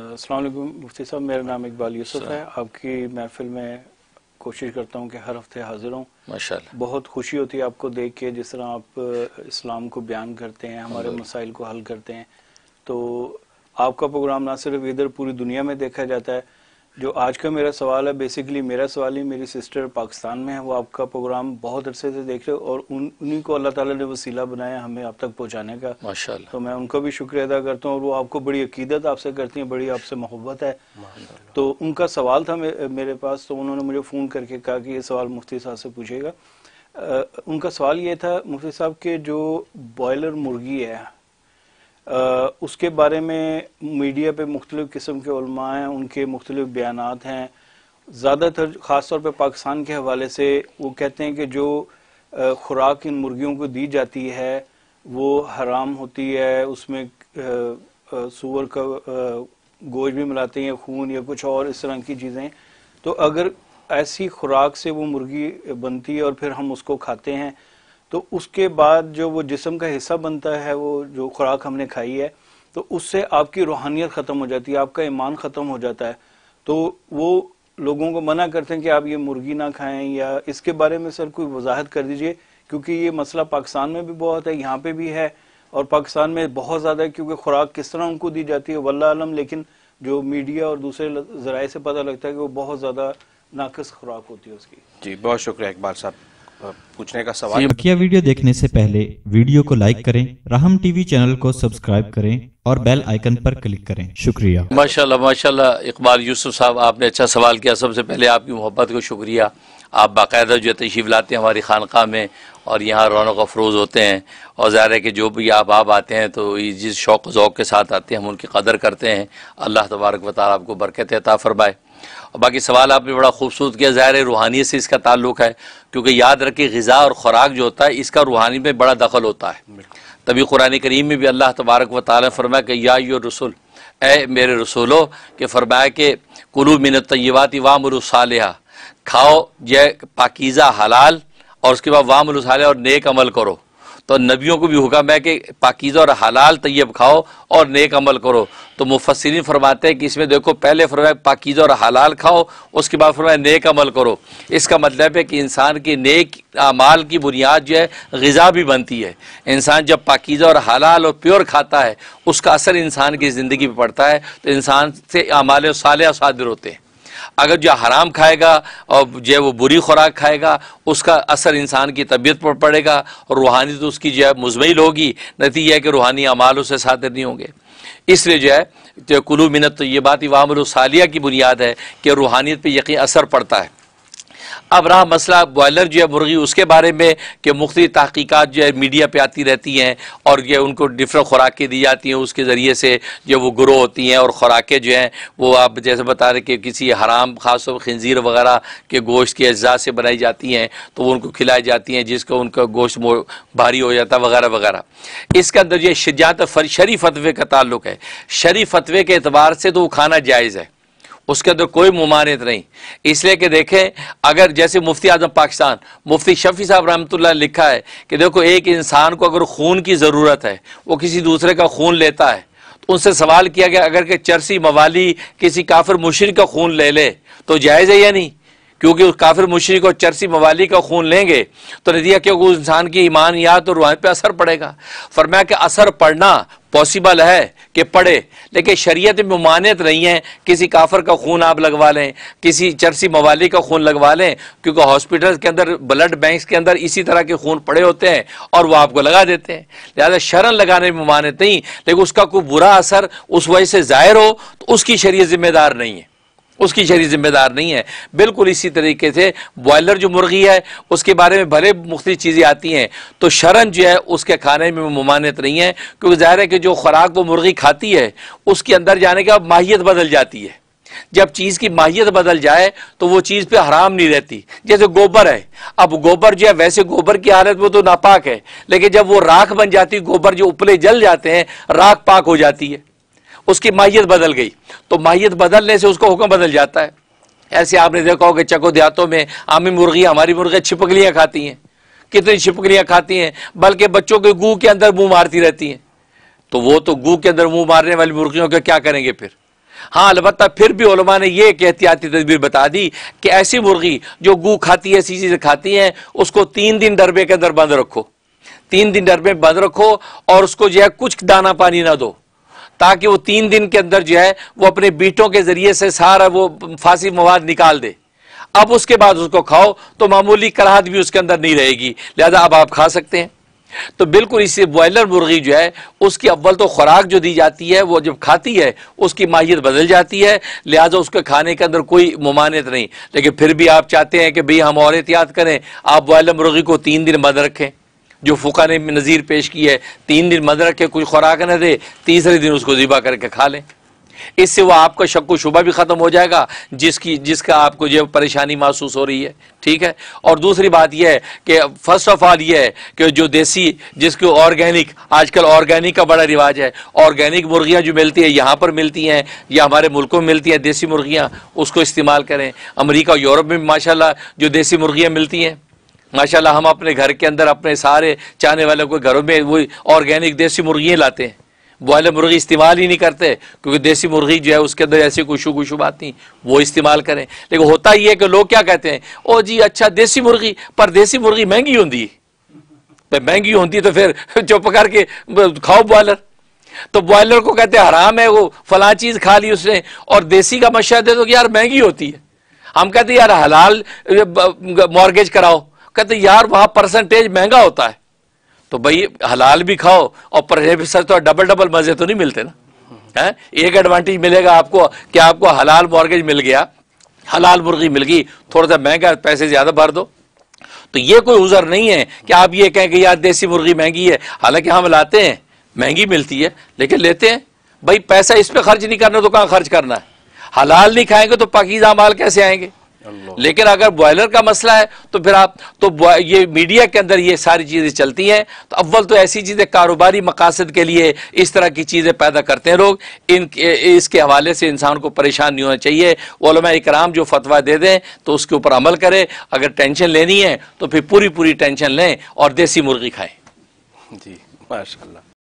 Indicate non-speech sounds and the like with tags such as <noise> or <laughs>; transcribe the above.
असलम मुफ्ती साहब मेरा नाम इकबाल यूसुफ है आपकी महफिल में कोशिश करता हूँ कि हर हफ्ते हाजिर हूँ बहुत खुशी होती है आपको देख के जिस तरह आप इस्लाम को बयान करते हैं हमारे मसाइल को हल करते हैं तो आपका प्रोग्राम ना सिर्फ इधर पूरी दुनिया में देखा जाता है जो आज का मेरा सवाल है बेसिकली मेरा सवाल ही मेरी सिस्टर पाकिस्तान में है वो आपका प्रोग्राम बहुत अरसे से देख रहे हो और उन उन्हीं को अल्लाह ताला ने वसीला बनाया हमें आप तक पहुंचाने का माशाल्लाह तो मैं उनका भी शुक्रिया अदा करता हूँ और वो आपको बड़ी अकीदत आपसे करती हैं बड़ी आपसे मोहब्बत है तो उनका सवाल था मेरे पास तो उन्होंने मुझे फ़ोन करके कहा कि ये सवाल मुफ्ती साहब से पूछेगा उनका सवाल ये था मुफ्ती साहब के जो बॉयलर मुर्गी है उसके बारे में मीडिया पे मुख्तलिफ़ किस्म के उलमा हैं उनके मुख्तलिफ बयान हैं ज़्यादातर ख़ास तौर पर पाकिस्तान के हवाले से वो कहते हैं कि जो खुराक इन मुर्गियों को दी जाती है वो हराम होती है उसमें सूअर का गोश भी मिलाते हैं खून या कुछ और इस तरह की चीज़ें तो अगर ऐसी खुराक से वो मुर्गी बनती है और फिर हम उसको खाते हैं तो उसके बाद जो वो जिसम का हिस्सा बनता है वो जो खुराक हमने खाई है तो उससे आपकी रूहानियत ख़त्म हो जाती है आपका ईमान ख़त्म हो जाता है तो वो लोगों को मना करते हैं कि आप ये मुर्गी ना खाएं या इसके बारे में सर कोई वजाहत कर दीजिए क्योंकि ये मसला पाकिस्तान में भी बहुत है यहाँ पे भी है और पाकिस्तान में बहुत ज़्यादा है क्योंकि खुराक किस तरह उनको दी जाती है वल्ला आलम लेकिन जो मीडिया और दूसरे जराये से पता लगता है कि वो बहुत ज़्यादा नाकस खुराक होती है उसकी जी बहुत शुक्रिया इकबाल साहब पूछने का सवाल बकिया वीडियो देखने से पहले वीडियो को लाइक करें राहम टीवी चैनल को सब्सक्राइब करें और बेल आइकन पर क्लिक करें शुक्रिया माशाल्लाह माशाल्लाह इकबाल यूसुफ साहब आपने अच्छा सवाल किया सबसे पहले आपकी मोहब्बत को शुक्रिया आप बाकायदा जो तशीफ लाते हैं हमारी खानका में और यहाँ रौनक अफरोज़ होते हैं और ज़ाहिर है कि जो भी आप आप आते हैं तो जिस शौक़ ओक के साथ आते हैं हम उनकी कदर करते हैं अल्लाह तबारक वाली आपको बरकत अता फ़रमाए और बाकी सवाल आपने बड़ा खूबसूरत किया ज़ाहिर है रूहानियत से इसका ताल्लुक है क्योंकि याद रखिए गज़ा और ख़ुराक जो होता है इसका रूहानी में बड़ा दखल होता है तभी कुरान करीम में भी अल्लाह तबारक व ताल फरमाया कि या यो रसुल ए मेरे रसूलो के फरमाया कि कुलू मिन तयबात वाम खाओ यह पाकिज़ा हलाल और उसके बाद वाम और नेक अमल करो तो नबियों को भी हुक्म है कि पाकिज़ा और हलाल तयब खाओ और नेक अमल करो तो मुफसरिन फरमाते हैं कि इसमें देखो पहले फरमाए पाकिजा और हलाल खाओ उसके बाद फरमाए नेक अमल करो इसका मतलब है कि इंसान की नेक अमाल की बुनियाद जो है गज़ा भी बनती है इंसान जब पाकिज़ा और हलाल और प्योर खाता है उसका असर इंसान की ज़िंदगी पर पड़ता है तो इंसान से अमाल साल सादिर होते हैं अगर जो हराम खाएगा और जो है वो बुरी खुराक खाएगा उसका असर इंसान की तबीयत पर पड़ेगा और रूहानी तो उसकी जो है मुजमिल होगी नतीजा है कि रूहानी अमाल उससे साथ नहीं होंगे इसलिए जो है तो कुलू मिनत तो ये बात इवामसालिया की बुनियाद है कि रूहानियत पर यकीन असर पड़ता है अब रहा मसला बॉयलर जो है मुर्गी उसके बारे में कि मुख्त तहकीक़ात जो है मीडिया पर आती रहती हैं और ये उनको डिफरेंट खुराकें दी जाती हैं उसके ज़रिए से जो वो ग्रो होती हैं और ख़ुराकें जो हैं वो आप जैसे बता रहे कि किसी हराम खास खंजीर वगैरह के गोश्त के अज्जा से बनाई जाती हैं तो वो उनको खिलाई जाती हैं जिसका उनका गोश्त भारी हो जाता है वगैरह वगैरह इसके अंदर जो शिजात शरी फतवे का ताल्लुक है शरी फतवे के अतबार से तो वो खाना जायज़ है उसके अंदर कोई ममानियत नहीं इसलिए कि देखें अगर जैसे मुफ्ती आजम पाकिस्तान मुफ्ती शफी साहब रहमतुल्लाह लिखा है कि देखो एक इंसान को अगर खून की ज़रूरत है वो किसी दूसरे का खून लेता है तो उनसे सवाल किया गया अगर के चरसी मवाली किसी काफिर मुशर का खून ले ले तो जायज़ है या नहीं क्योंकि उस काफिर मुशरक और चरसी मवाली का खून लेंगे तो नदिया क्योंकि उस इंसान की ईमानियात और रुआ पर असर पड़ेगा फरमाया कि असर पड़ना पॉसिबल है कि पढ़े लेकिन शरीयत में मानियत नहीं है किसी काफर का खून आप लगवा लें किसी चरसी मवाली का खून लगवा लें क्योंकि हॉस्पिटल के अंदर ब्लड बैंक के अंदर इसी तरह के खून पड़े होते हैं और वह आपको लगा देते हैं लिहाजा शरण लगाने में मानियत नहीं लेकिन उसका कोई बुरा असर उस वजह से ज़ाहिर हो तो उसकी शरीय ज़िम्मेदार नहीं है उसकी शहरी जिम्मेदार नहीं है बिल्कुल इसी तरीके से बॉयलर जो मुर्गी है उसके बारे में भले मुख्त चीज़ें आती हैं तो शरण जो है उसके खाने में ममानत नहीं है क्योंकि ज़ाहिर है कि जो खुराक वो मुर्गी खाती है उसके अंदर जाने का माहियत बदल जाती है जब चीज़ की माहियत बदल जाए तो वो चीज़ पे हराम नहीं रहती जैसे गोबर है अब गोबर जो है वैसे गोबर की हालत में तो नापाक है लेकिन जब वो राख बन जाती गोबर जो उपले जल जाते हैं राख पाक हो जाती है उसकी माहियत बदल गई तो माहियत बदलने से उसका हुक्म बदल जाता है ऐसे आपने देखा होगा चको देहातों में आमी मुर्गी हमारी मुर्गियाँ छिपकलियाँ खाती हैं कितनी छिपकलियाँ खाती हैं बल्कि बच्चों के गू के अंदर मुँह मारती रहती हैं तो वो तो गू के अंदर मुँह मारने वाली मुर्गियों के क्या करेंगे फिर हाँ अलबत् फिर भी उलमा ने यह एक एहतियाती तदबीर बता दी कि ऐसी मुर्गी जो गू खाती है ऐसी चीज़ें खाती हैं उसको तीन दिन डरबे के अंदर बंद रखो तीन दिन डरबे बंद रखो और उसको जो है कुछ दाना पानी ना दो ताकि वो तीन दिन के अंदर जो है वो अपने बीटों के जरिए से सारा वो फांसी मवाद निकाल दे अब उसके बाद उसको खाओ तो मामूली कराहत भी उसके अंदर नहीं रहेगी लिहाजा अब आप खा सकते हैं तो बिल्कुल इससे बॉयलर मुर्गी जो है उसकी अव्वल तो खुराक जो दी जाती है वो जब खाती है उसकी माहियत बदल जाती है लिहाजा उसके खाने के अंदर कोई ममानियत नहीं लेकिन फिर भी आप चाहते हैं कि भाई हम और एहतियात करें आप बॉयलर मुर्गी को तीन दिन बंद रखें जो फ़ुका ने नज़ीर पेश की है तीन दिन मद रख के कुछ खुराक न दे तीसरे दिन उसको ज़िबा करके खा लें इससे वह आपका शक शुबा भी ख़त्म हो जाएगा जिसकी जिसका आपको जो परेशानी महसूस हो रही है ठीक है और दूसरी बात यह है कि फर्स्ट ऑफ ऑल यह है कि जो देसी जिसको ऑर्गेनिक आजकल ऑर्गेनिक का बड़ा रिवाज है ऑर्गेनिक मुर्गियाँ जो मिलती है यहाँ पर मिलती हैं या हमारे मुल्कों में मिलती हैं देसी मुर्गियाँ उसको इस्तेमाल करें अमरीका यूरोप में माशाला जो देसी मुर्गियाँ मिलती हैं माशाल्लाह हम अपने घर के अंदर अपने सारे चाहने वालों को घरों में वो ऑर्गेनिक देसी मुर्गियाँ लाते हैं बॉयलर मुर्गी इस्तेमाल ही नहीं करते क्योंकि देसी मुर्गी जो है उसके अंदर ऐसी कुशु बात नहीं वो इस्तेमाल करें लेकिन होता ही है कि लोग क्या कहते हैं ओ जी अच्छा देसी मुर्गी पर देसी मुर्गी महंगी होती तो महंगी होती तो फिर <laughs> चुप करके खाओ बॉयलर तो बॉयलर को कहते हैं हराम है वो फला चीज़ खा ली उसने और देसी का मशा दे तो यार महंगी होती है हम कहते यार हलाल मॉर्गेज कराओ कहते यार वहां परसेंटेज महंगा होता है तो भाई हलाल भी खाओ और परहेज तो डबल डबल मजे तो नहीं मिलते ना है एक एडवांटेज मिलेगा आपको कि आपको हलाल मॉर्गेज मिल गया हलाल मुर्गी मिल गई थोड़ा सा महंगा पैसे ज्यादा भर दो तो ये कोई उजर नहीं है कि आप ये कहें कि यार देसी मुर्गी महंगी है हालांकि हाँ, हम लाते हैं महंगी मिलती है लेकिन लेते हैं भाई पैसा इस पर खर्च नहीं करना तो कहाँ खर्च करना है हलाल नहीं खाएंगे तो पाकिजा माल कैसे आएंगे लेकिन अगर बॉयलर का मसला है तो फिर आप तो ये मीडिया के अंदर ये सारी चीज़ें चलती हैं तो अव्वल तो ऐसी चीज़ें कारोबारी मकासद के लिए इस तरह की चीज़ें पैदा करते हैं लोग इन इसके हवाले से इंसान को परेशान नहीं होना चाहिए ओलमा इकराम जो फतवा दे दें तो उसके ऊपर अमल करें अगर टेंशन लेनी है तो फिर पूरी पूरी टेंशन लें और देसी मुर्गी खाएं जी माशा